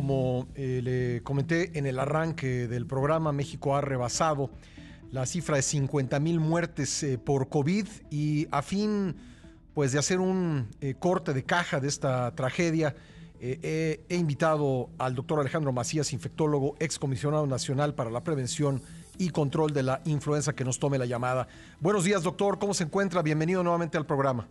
como eh, le comenté en el arranque del programa, México ha rebasado la cifra de 50 mil muertes eh, por COVID y a fin pues, de hacer un eh, corte de caja de esta tragedia, he invitado al doctor Alejandro Macías, infectólogo, excomisionado nacional para la prevención y control de la influenza, que nos tome la llamada. Buenos días, doctor, ¿cómo se encuentra? Bienvenido nuevamente al programa.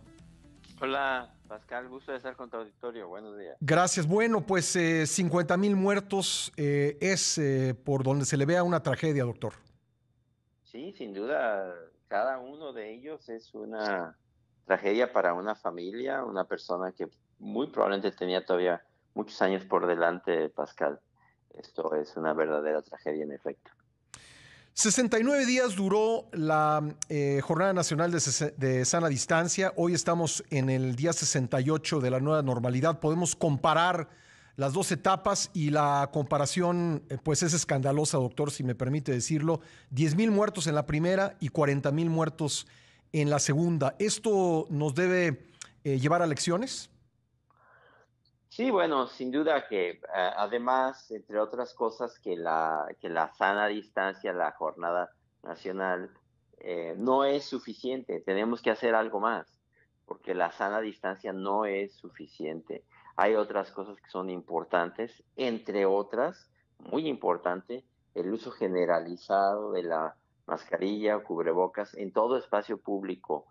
Hola, Pascal, gusto de estar con tu auditorio. Buenos días. Gracias. Bueno, pues 50 eh, mil muertos eh, es eh, por donde se le vea una tragedia, doctor. Sí, sin duda, cada uno de ellos es una tragedia para una familia, una persona que muy probablemente tenía todavía muchos años por delante, Pascal. Esto es una verdadera tragedia en efecto. 69 días duró la eh, Jornada Nacional de, Sana Distancia. Hoy estamos en el día 68 de la nueva normalidad. Podemos comparar las dos etapas y la comparación eh, pues es escandalosa, doctor, si me permite decirlo. 10 mil muertos en la primera y 40 mil muertos en la segunda. ¿Esto nos debe eh, llevar a lecciones? Sí, bueno, sin duda que eh, además, entre otras cosas, que la, que la sana distancia, la jornada nacional, eh, no es suficiente. Tenemos que hacer algo más, porque la sana distancia no es suficiente. Hay otras cosas que son importantes, entre otras, muy importante, el uso generalizado de la mascarilla o cubrebocas en todo espacio público,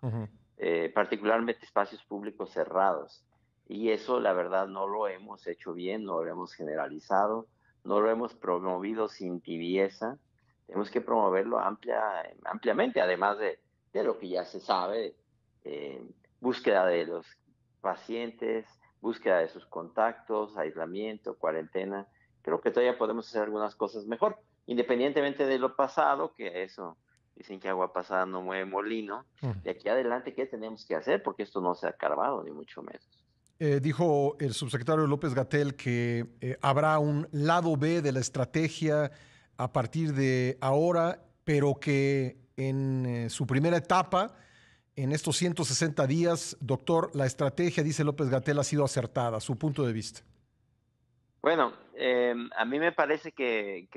eh, particularmente espacios públicos cerrados. Y eso, la verdad, no lo hemos hecho bien, no lo hemos generalizado, no lo hemos promovido sin tibieza. Tenemos que promoverlo amplia, em, ampliamente, además de, lo que ya se sabe, eh, búsqueda de los pacientes, búsqueda de sus contactos, aislamiento, cuarentena. Creo que todavía podemos hacer algunas cosas mejor, independientemente de lo pasado, que eso, dicen que agua pasada no mueve molino. De aquí adelante, ¿qué tenemos que hacer? Porque esto no se ha acabado, ni mucho menos. Eh, dijo el subsecretario López Gatel que eh, habrá un lado B de la estrategia a partir de ahora, pero que en eh, su primera etapa, en estos 160 días, doctor, la estrategia, dice López Gatel, ha sido acertada, su punto de vista. Bueno, em, a mí me parece que,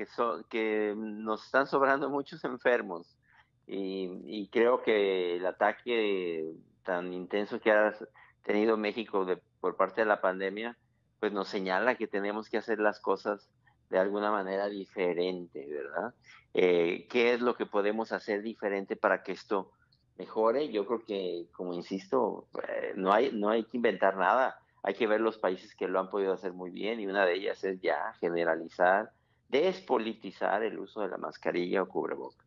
nos están sobrando muchos enfermos y, y creo que el ataque tan intenso que ha tenido México de por parte de la pandemia, pues nos señala que tenemos que hacer las cosas de alguna manera diferente, ¿verdad? Eh, ¿Qué es lo que podemos hacer diferente para que esto mejore? Yo creo que, como insisto, eh, no, hay, no hay que inventar nada, hay que ver los países que lo han podido hacer muy bien y una de ellas es ya generalizar, despolitizar el uso de la mascarilla o cubrebocas.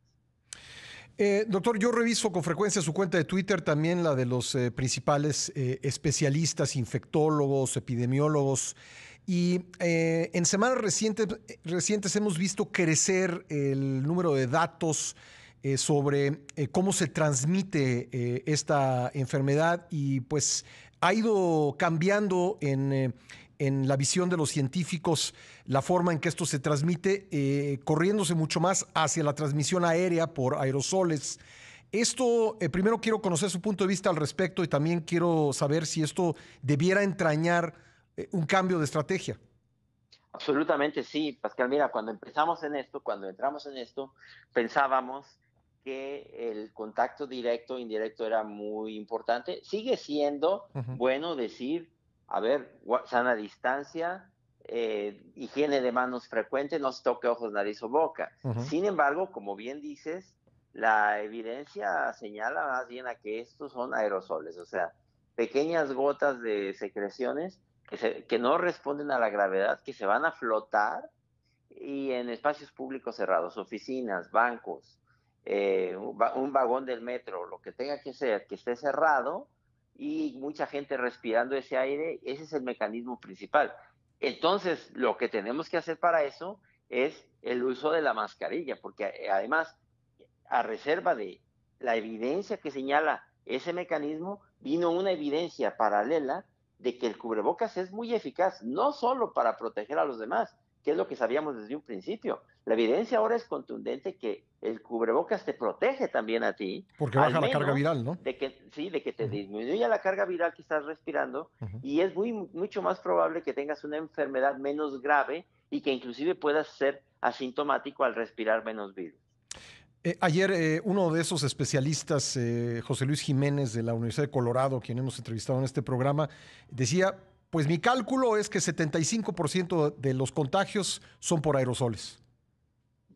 Eh, doctor, yo reviso con frecuencia su cuenta de Twitter, también la de los eh, principales eh, especialistas, infectólogos, epidemiólogos. Y en semanas recientes, recientes, hemos visto crecer el número de datos sobre cómo se transmite esta enfermedad y pues ha ido cambiando en, en la visión de los científicos la forma en que esto se transmite, eh, corriéndose mucho más hacia la transmisión aérea por aerosoles. Esto, eh, primero quiero conocer su punto de vista al respecto y también quiero saber si esto debiera entrañar eh, un cambio de estrategia. Absolutamente sí, Pascal. Mira, cuando empezamos en esto, cuando entramos en esto, pensábamos que el contacto directo e indirecto era muy importante. Sigue siendo bueno decir a ver, sana distancia, eh, higiene de manos frecuente, no se toque ojos, nariz o boca. Sin embargo, como bien dices, la evidencia señala más bien a que estos son aerosoles, o sea, pequeñas gotas de secreciones que, no responden a la gravedad, que se van a flotar y en espacios públicos cerrados, oficinas, bancos, eh, un, un vagón del metro, lo que tenga que ser, que esté cerrado, y mucha gente respirando ese aire, ese es el mecanismo principal. Entonces, lo que tenemos que hacer para eso es el uso de la mascarilla, porque eh, además, a reserva de la evidencia que señala ese mecanismo, vino una evidencia paralela de que el cubrebocas es muy eficaz, no solo para proteger a los demás, que es lo que sabíamos desde un principio. La evidencia ahora es contundente que el cubrebocas te protege también a ti. Porque baja la carga viral, ¿no? De que, sí, de que te disminuye disminuya la carga viral que estás respirando y es muy, mucho más probable que tengas una enfermedad menos grave y que inclusive puedas ser asintomático al respirar menos virus. Eh, ayer eh, uno de esos especialistas, eh, José Luis Jiménez de la Universidad de Colorado, quien hemos entrevistado en este programa, decía pues mi cálculo es que 75% de los contagios son por aerosoles.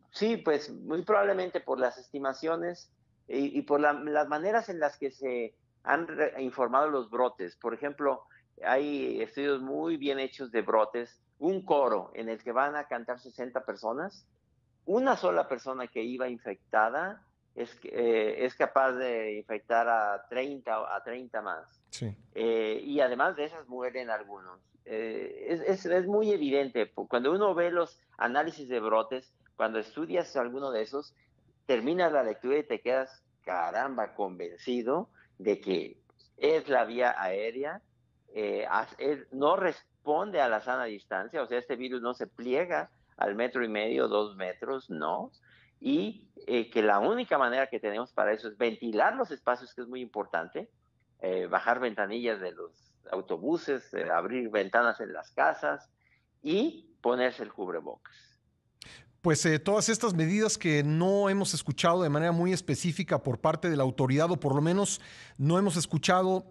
Sí, pues muy probablemente por las estimaciones y, por las maneras en las que se han informado los brotes. Por ejemplo, hay estudios muy bien hechos de brotes, un coro en el que van a cantar 60 personas, una sola persona que iba infectada es, eh, es capaz de infectar a 30, a 30 más. Eh, y además de esas mueren algunos. Eh, es, es, muy evidente, cuando uno ve los análisis de brotes, cuando estudias alguno de esos, terminas la lectura y te quedas caramba convencido de que es la vía aérea, no responde a la sana distancia, o sea, este virus no se pliega al metro y medio, dos metros, no y eh, que la única manera que tenemos para eso es ventilar los espacios, que es muy importante, eh, bajar ventanillas de los autobuses, eh, abrir ventanas en las casas y ponerse el cubrebocas. Pues todas estas medidas que no hemos escuchado de manera muy específica por parte de la autoridad, o por lo menos no hemos escuchado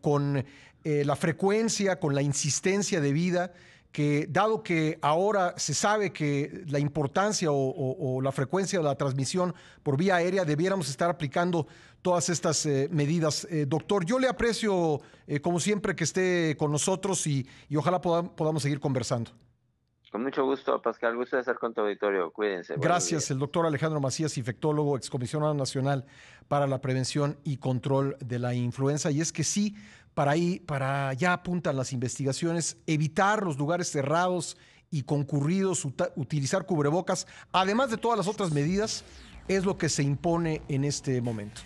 con la frecuencia, con la insistencia debida, que dado que ahora se sabe que la importancia o, la frecuencia de la transmisión por vía aérea, debiéramos estar aplicando todas estas eh, medidas. Eh, doctor, yo le aprecio, eh, como siempre, que esté con nosotros y, ojalá podamos seguir conversando. Con mucho gusto, Pascal. Gusto de estar con tu auditorio. Cuídense. Gracias, el doctor Alejandro Macías, infectólogo, excomisionado nacional para la prevención y control de la influenza. Y es que sí, para, ahí, para allá apuntan las investigaciones, evitar los lugares cerrados y concurridos, utilizar cubrebocas, además de todas las otras medidas, es lo que se impone en este momento.